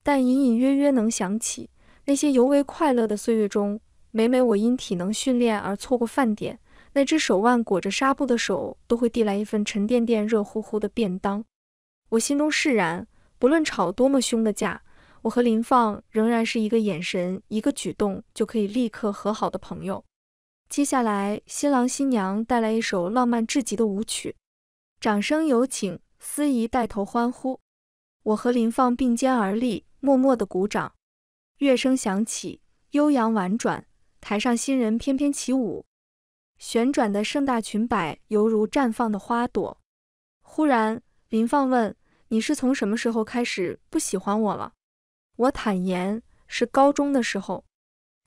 但隐隐约约能想起，那些尤为快乐的岁月中，每每我因体能训练而错过饭点，那只手腕裹着纱布的手都会递来一份沉甸甸、热乎乎的便当，我心中释然。不论吵多么凶的架，我和林放仍然是一个眼神、一个举动就可以立刻和好的朋友。接下来，新郎新娘带来一首浪漫至极的舞曲，掌声有请！司仪带头欢呼。我和林放并肩而立，默默的鼓掌。乐声响起，悠扬婉转，台上新人翩翩起舞，旋转的盛大裙摆犹如绽放的花朵。忽然，林放问。你是从什么时候开始不喜欢我了？我坦言是高中的时候，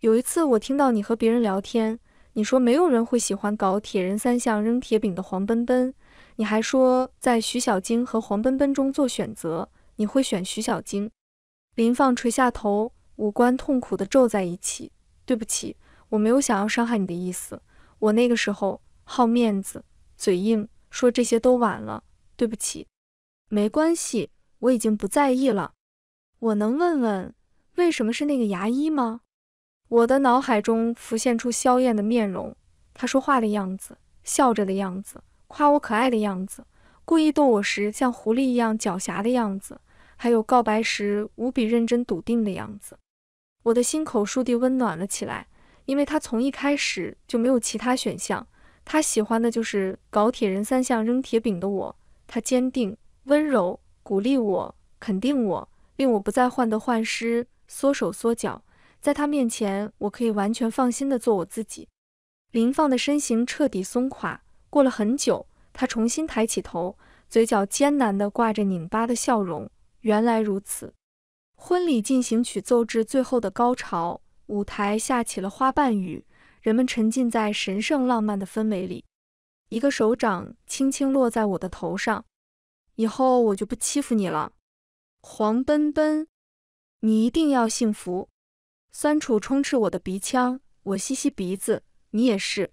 有一次我听到你和别人聊天，你说没有人会喜欢搞铁人三项扔铁饼的黄奔奔，你还说在徐小晶和黄奔奔中做选择，你会选徐小晶。林放垂下头，五官痛苦地皱在一起。对不起，我没有想要伤害你的意思。我那个时候好面子，嘴硬，说这些都晚了。对不起。没关系，我已经不在意了。我能问问为什么是那个牙医吗？我的脑海中浮现出肖燕的面容，他说话的样子，笑着的样子，夸我可爱的样子，故意逗我时像狐狸一样狡黠的样子，还有告白时无比认真笃定的样子。我的心口倏地温暖了起来，因为他从一开始就没有其他选项，他喜欢的就是搞铁人三项扔铁饼的我，他坚定。温柔鼓励我，肯定我，令我不再患得患失、缩手缩脚。在他面前，我可以完全放心地做我自己。林放的身形彻底松垮。过了很久，他重新抬起头，嘴角艰难地挂着拧巴的笑容。原来如此。婚礼进行曲奏至最后的高潮，舞台下起了花瓣雨，人们沉浸在神圣浪漫的氛围里。一个手掌轻轻落在我的头上。以后我就不欺负你了，黄奔奔，你一定要幸福。酸楚充斥我的鼻腔，我吸吸鼻子。你也是，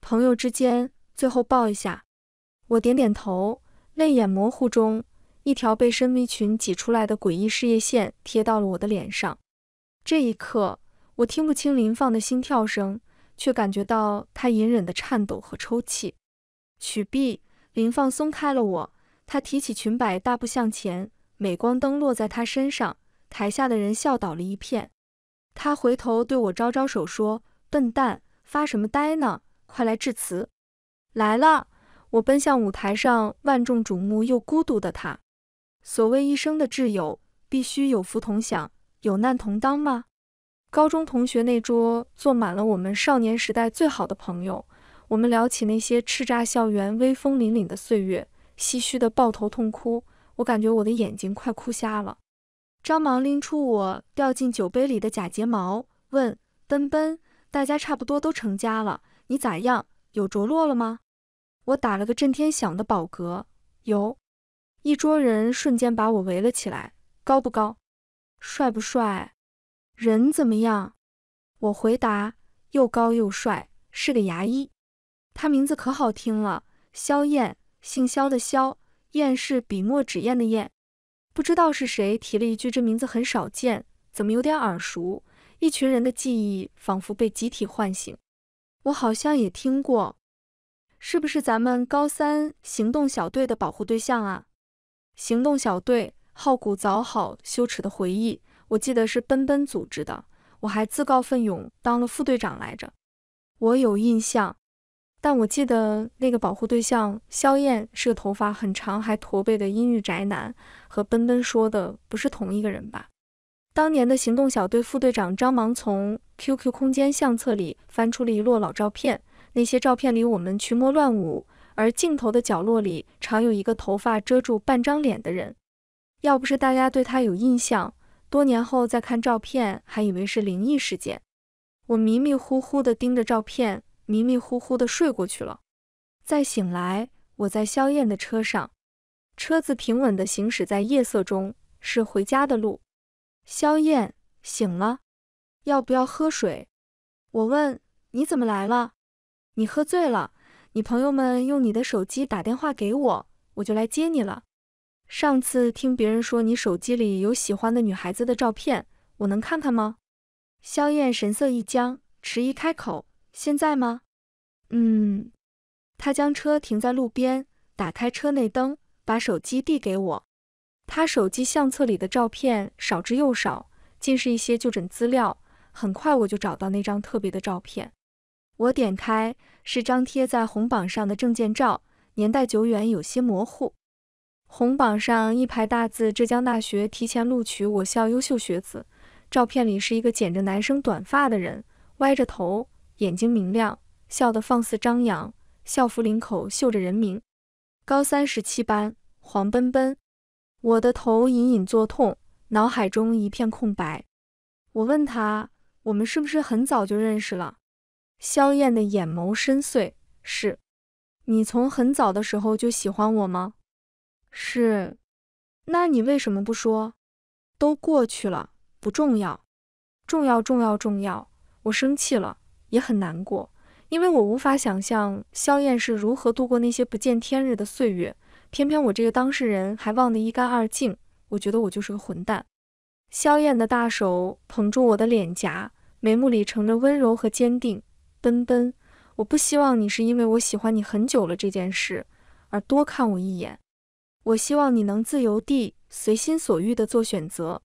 朋友之间，最后抱一下。我点点头，泪眼模糊中，一条被深 V 裙挤出来的诡异事业线贴到了我的脸上。这一刻，我听不清林放的心跳声，却感觉到他隐忍的颤抖和抽泣。曲臂，林放松开了我。他提起裙摆，大步向前，镁光灯落在他身上，台下的人笑倒了一片。他回头对我招招手，说：“笨蛋，发什么呆呢？快来致辞。”来了，我奔向舞台上万众瞩目又孤独的他。所谓一生的挚友，必须有福同享，有难同当吗？高中同学那桌坐满了我们少年时代最好的朋友，我们聊起那些叱咤校园、威风凛凛的岁月。唏嘘的抱头痛哭，我感觉我的眼睛快哭瞎了。张芒拎出我掉进酒杯里的假睫毛，问奔奔：“大家差不多都成家了，你咋样？有着落了吗？”我打了个震天响的饱嗝。有。一桌人瞬间把我围了起来。高不高？帅不帅？人怎么样？我回答：又高又帅，是个牙医。他名字可好听了，肖燕。姓肖的肖，燕是笔墨纸砚的砚。不知道是谁提了一句，这名字很少见，怎么有点耳熟？一群人的记忆仿佛被集体唤醒。我好像也听过，是不是咱们高三行动小队的保护对象啊？行动小队，好古早好羞耻的回忆。我记得是奔奔组织的，我还自告奋勇当了副队长来着。我有印象。但我记得那个保护对象肖燕是个头发很长还驼背的阴郁宅男，和奔奔说的不是同一个人吧？当年的行动小队副队长张芒从 QQ 空间相册里翻出了一摞老照片，那些照片里我们群魔乱舞，而镜头的角落里常有一个头发遮住半张脸的人。要不是大家对他有印象，多年后再看照片还以为是灵异事件。我迷迷糊糊地盯着照片。迷迷糊糊地睡过去了，再醒来，我在肖燕的车上，车子平稳地行驶在夜色中，是回家的路。肖燕醒了，要不要喝水？我问。你怎么来了？你喝醉了，你朋友们用你的手机打电话给我，我就来接你了。上次听别人说你手机里有喜欢的女孩子的照片，我能看看吗？肖燕神色一僵，迟疑开口。现在吗？嗯，他将车停在路边，打开车内灯，把手机递给我。他手机相册里的照片少之又少，尽是一些就诊资料。很快我就找到那张特别的照片。我点开，是张贴在红榜上的证件照，年代久远，有些模糊。红榜上一排大字：浙江大学提前录取我校优秀学子。照片里是一个剪着男生短发的人，歪着头。眼睛明亮，笑得放肆张扬。校服领口绣着人名，高三十七班黄奔奔。我的头隐隐作痛，脑海中一片空白。我问他：“我们是不是很早就认识了？”肖燕的眼眸深邃：“是，你从很早的时候就喜欢我吗？”“是。”“那你为什么不说？”“都过去了，不重要。”“重要，重要，重要！”我生气了。也很难过，因为我无法想象萧燕是如何度过那些不见天日的岁月。偏偏我这个当事人还忘得一干二净，我觉得我就是个混蛋。萧燕的大手捧住我的脸颊，眉目里盛着温柔和坚定。奔奔，我不希望你是因为我喜欢你很久了这件事而多看我一眼。我希望你能自由地、随心所欲地做选择，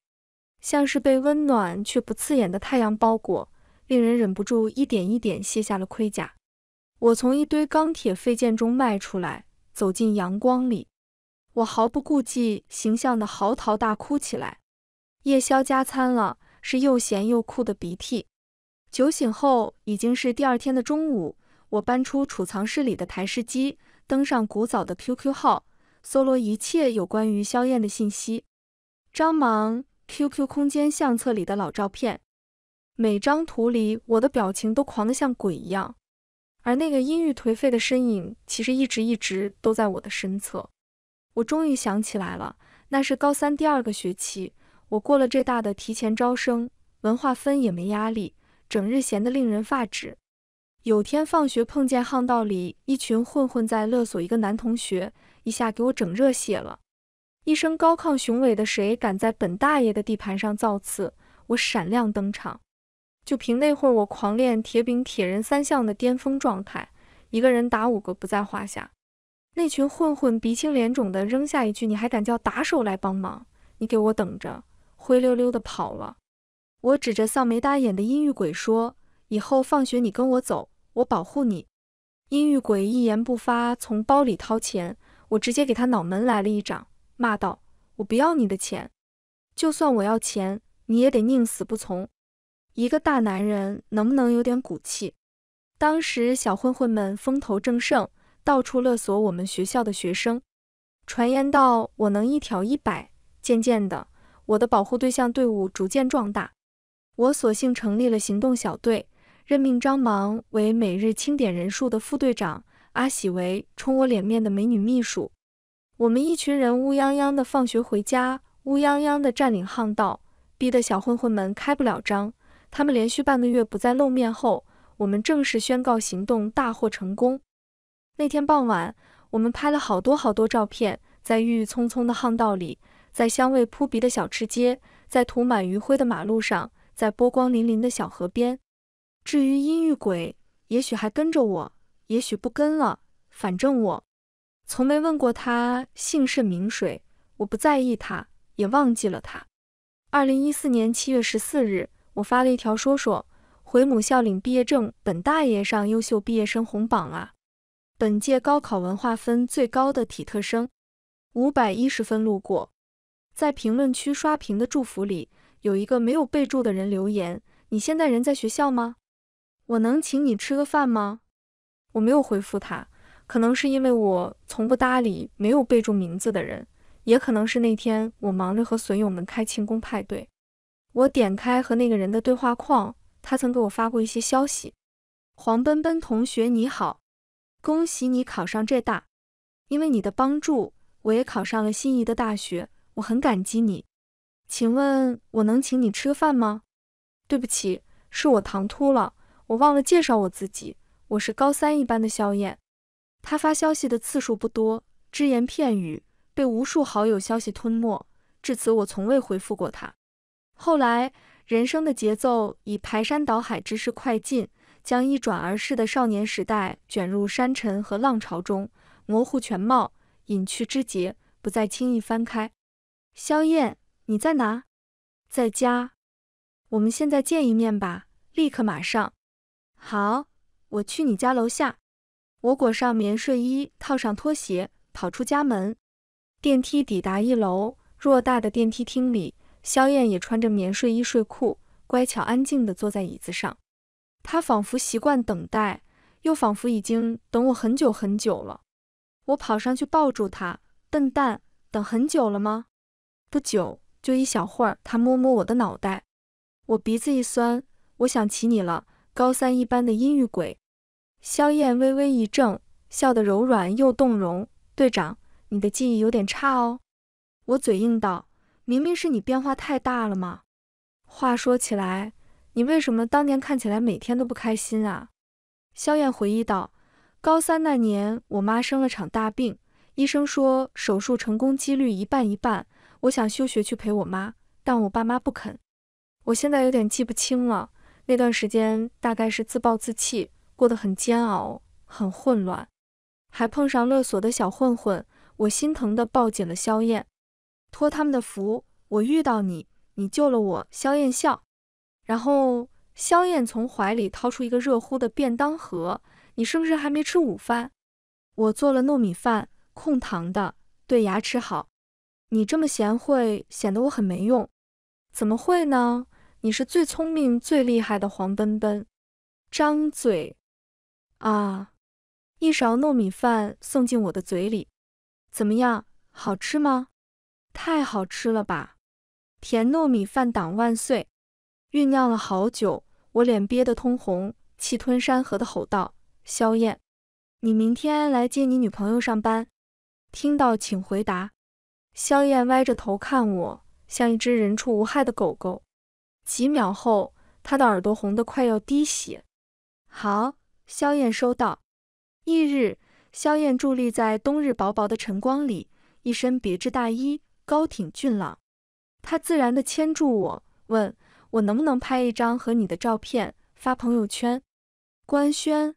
像是被温暖却不刺眼的太阳包裹。令人忍不住一点一点卸下了盔甲，我从一堆钢铁废件中迈出来，走进阳光里，我毫不顾忌形象的嚎啕大哭起来。夜宵加餐了，是又咸又酷的鼻涕。酒醒后已经是第二天的中午，我搬出储藏室里的台式机，登上古早的 QQ 号，搜罗一切有关于肖燕的信息，张芒 QQ 空间相册里的老照片。每张图里我的表情都狂得像鬼一样，而那个阴郁颓废的身影其实一直一直都在我的身侧。我终于想起来了，那是高三第二个学期，我过了浙大的提前招生，文化分也没压力，整日闲得令人发指。有天放学碰见巷道里一群混混在勒索一个男同学，一下给我整热血了，一声高亢雄伟的“谁敢在本大爷的地盘上造次”，我闪亮登场。就凭那会儿我狂练铁饼、铁人三项的巅峰状态，一个人打五个不在话下。那群混混鼻青脸肿的扔下一句：“你还敢叫打手来帮忙？你给我等着！”灰溜溜的跑了。我指着丧眉耷眼的阴郁鬼说：“以后放学你跟我走，我保护你。”阴郁鬼一言不发，从包里掏钱。我直接给他脑门来了一掌，骂道：“我不要你的钱，就算我要钱，你也得宁死不从。”一个大男人能不能有点骨气？当时小混混们风头正盛，到处勒索我们学校的学生，传言到我能一挑一百。渐渐的，我的保护对象队伍逐渐壮大，我索性成立了行动小队，任命张芒为每日清点人数的副队长，阿喜为冲我脸面的美女秘书。我们一群人乌泱泱的放学回家，乌泱泱的占领巷道，逼得小混混们开不了张。他们连续半个月不再露面后，我们正式宣告行动大获成功。那天傍晚，我们拍了好多好多照片，在郁郁葱葱的巷道里，在香味扑鼻的小吃街，在涂满余晖的马路上，在波光粼粼的小河边。至于阴郁鬼，也许还跟着我，也许不跟了。反正我从没问过他姓甚名谁，我不在意他，也忘记了他。二零一四年七月十四日。我发了一条说说，回母校领毕业证，本大爷上优秀毕业生红榜啊！本届高考文化分最高的体特生，五百一十分。路过，在评论区刷屏的祝福里，有一个没有备注的人留言：“你现在人在学校吗？我能请你吃个饭吗？”我没有回复他，可能是因为我从不搭理没有备注名字的人，也可能是那天我忙着和损友们开庆功派对。我点开和那个人的对话框，他曾给我发过一些消息。黄奔奔同学，你好，恭喜你考上浙大，因为你的帮助，我也考上了心仪的大学，我很感激你。请问我能请你吃个饭吗？对不起，是我唐突了，我忘了介绍我自己，我是高三一班的肖燕。他发消息的次数不多，只言片语，被无数好友消息吞没，至此我从未回复过他。后来，人生的节奏以排山倒海之势快进，将一转而逝的少年时代卷入山尘和浪潮中，模糊全貌，隐去枝节，不再轻易翻开。萧燕，你在哪？在家。我们现在见一面吧，立刻马上。好，我去你家楼下。我裹上棉睡衣，套上拖鞋，跑出家门。电梯抵达一楼，偌大的电梯厅里。肖燕也穿着棉睡衣睡裤，乖巧安静地坐在椅子上。他仿佛习惯等待，又仿佛已经等我很久很久了。我跑上去抱住他，笨蛋，等很久了吗？”不久，就一小会儿，他摸摸我的脑袋，我鼻子一酸，我想起你了，高三一班的阴郁鬼。肖燕微微一怔，笑得柔软又动容：“队长，你的记忆有点差哦。”我嘴硬道。明明是你变化太大了吗？话说起来，你为什么当年看起来每天都不开心啊？萧燕回忆道：“高三那年，我妈生了场大病，医生说手术成功几率一半一半。我想休学去陪我妈，但我爸妈不肯。我现在有点记不清了，那段时间大概是自暴自弃，过得很煎熬、很混乱，还碰上勒索的小混混。我心疼地抱紧了萧燕，托他们的福，我遇到你，你救了我。萧燕笑，然后萧燕从怀里掏出一个热乎的便当盒，你是不是还没吃午饭？我做了糯米饭，控糖的，对牙齿好。你这么贤惠，显得我很没用。怎么会呢？你是最聪明、最厉害的黄奔奔。张嘴啊！一勺糯米饭送进我的嘴里，怎么样？好吃吗？太好吃了吧！甜糯米饭党万岁！酝酿了好久，我脸憋得通红，气吞山河地吼道：“萧燕，你明天来接你女朋友上班。”听到，请回答。萧燕歪着头看我，像一只人畜无害的狗狗。几秒后，他的耳朵红得快要滴血。好，萧燕收到。翌日，萧燕伫立在冬日薄薄的晨光里，一身别致大衣。高挺俊朗，他自然地牵住我，问我能不能拍一张和你的照片发朋友圈官宣。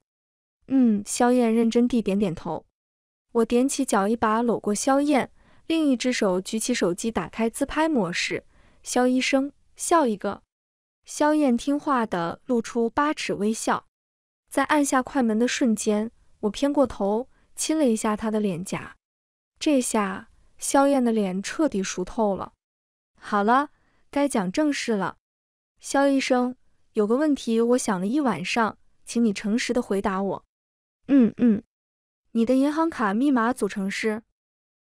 嗯，肖燕认真地点点头。我踮起脚，一把搂过肖燕，另一只手举起手机，打开自拍模式。肖医生，笑一个。肖燕听话地露出八尺微笑。在按下快门的瞬间，我偏过头亲了一下他的脸颊。这下。肖燕的脸彻底熟透了。好了，该讲正事了。肖医生，有个问题，我想了一晚上，请你诚实的回答我。嗯嗯，你的银行卡密码组成是？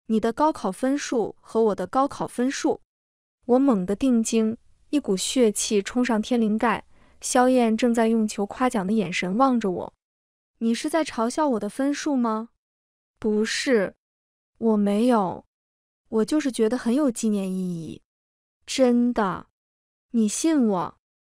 你的高考分数和我的高考分数？我猛地定睛，一股血气冲上天灵盖。肖燕正在用求夸奖的眼神望着我。你是在嘲笑我的分数吗？不是，我没有。我就是觉得很有纪念意义，真的，你信我。